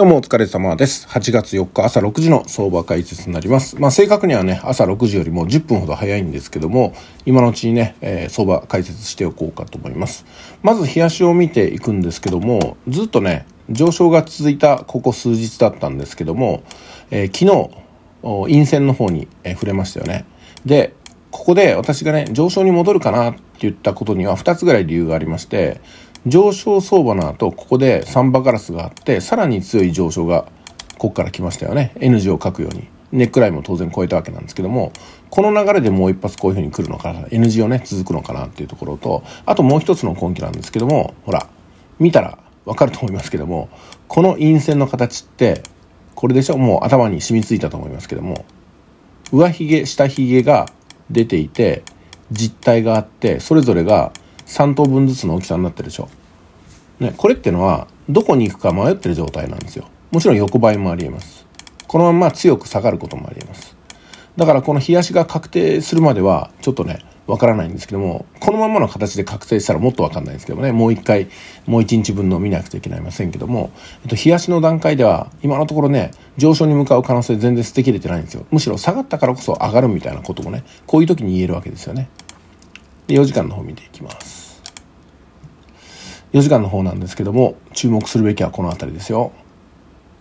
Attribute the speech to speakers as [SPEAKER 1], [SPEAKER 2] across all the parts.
[SPEAKER 1] どうもお疲れ様です。8月4日朝6時の相場解説になります。まあ正確にはね、朝6時よりも10分ほど早いんですけども、今のうちにね、えー、相場解説しておこうかと思います。まず冷やしを見ていくんですけども、ずっとね、上昇が続いたここ数日だったんですけども、えー、昨日、陰線の方に、えー、触れましたよね。で、ここで私がね、上昇に戻るかなって言ったことには2つぐらい理由がありまして、上昇相場の後、ここでサンバガラスがあって、さらに強い上昇がここから来ましたよね。N 字を書くように。ネックラインも当然超えたわけなんですけども、この流れでもう一発こういう風に来るのかな、N 字をね、続くのかなっていうところと、あともう一つの根拠なんですけども、ほら、見たらわかると思いますけども、この陰線の形って、これでしょもう頭に染みついたと思いますけども、上髭、下髭が出ていて、実体があって、それぞれが3等分ずつの大きさになってるでしょ。ね、これってのはどこに行くか迷ってる状態なんですよ。もちろん横ばいもありえます。このまま強く下がることもありえます。だからこの冷やしが確定するまではちょっとね、わからないんですけども、このままの形で確定したらもっとわかんないんですけどね、もう一回、もう一日分の見なくちゃいけないませんけども、えっと、冷やしの段階では、今のところね、上昇に向かう可能性全然捨てきれてないんですよ。むしろ下がったからこそ上がるみたいなこともね、こういう時に言えるわけですよね。で4時間の方見ていきます。4時間の方なんですけども注目するべきはこの辺りですよ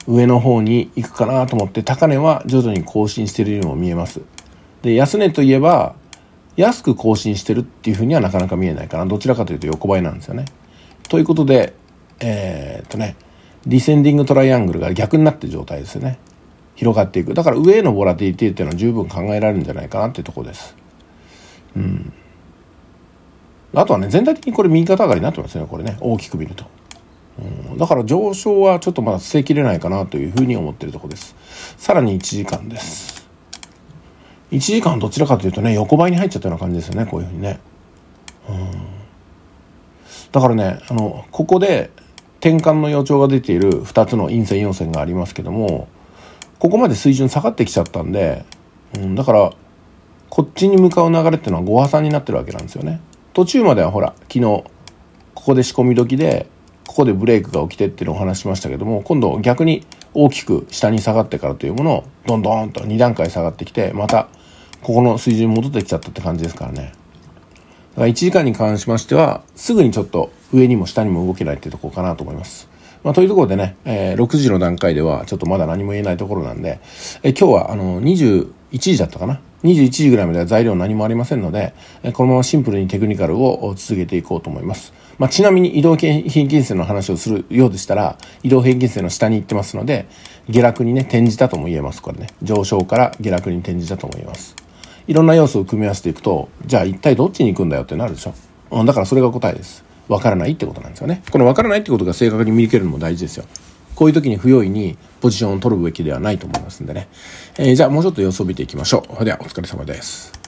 [SPEAKER 1] 上の方に行くかなと思って高値は徐々に更新しているようにも見えますで安値といえば安く更新してるっていうふうにはなかなか見えないかなどちらかというと横ばいなんですよねということでえー、っとねディセンディングトライアングルが逆になってる状態ですよね広がっていくだから上へのボラティリティっていうのは十分考えられるんじゃないかなっていうとこですうんあとはね、全体的にこれ右肩上がりになってますよね、これね。大きく見ると。うん、だから上昇はちょっとまだ捨てきれないかなというふうに思ってるとこです。さらに1時間です。1時間どちらかというとね、横ばいに入っちゃったような感じですよね、こういうふうにね。うん、だからね、あの、ここで転換の予兆が出ている2つの陰線陽線がありますけども、ここまで水準下がってきちゃったんで、うん、だから、こっちに向かう流れっていうのは5波さんになってるわけなんですよね。途中まではほら、昨日、ここで仕込み時で、ここでブレイクが起きてっていうのを話しましたけども、今度逆に大きく下に下がってからというものを、どんどんと2段階下がってきて、また、ここの水準に戻ってきちゃったって感じですからね。だから1時間に関しましては、すぐにちょっと上にも下にも動けないってとこかなと思います。まあ、というところでね、えー、6時の段階ではちょっとまだ何も言えないところなんで、えー、今日はあの21時だったかな。21時ぐらいまでは材料何もありませんので、このままシンプルにテクニカルを続けていこうと思います。まあ、ちなみに移動平均線の話をするようでしたら、移動平均線の下に行ってますので、下落にね、転じたとも言えます。これね。上昇から下落に転じたと思います。いろんな要素を組み合わせていくと、じゃあ一体どっちに行くんだよってなるでしょ。うん、だからそれが答えです。わからないってことなんですよね。このわからないってことが正確に見受けるのも大事ですよ。こういう時に不用意にポジションを取るべきではないと思いますんでね。えー、じゃあもうちょっと様子を見ていきましょう。ではお疲れ様です。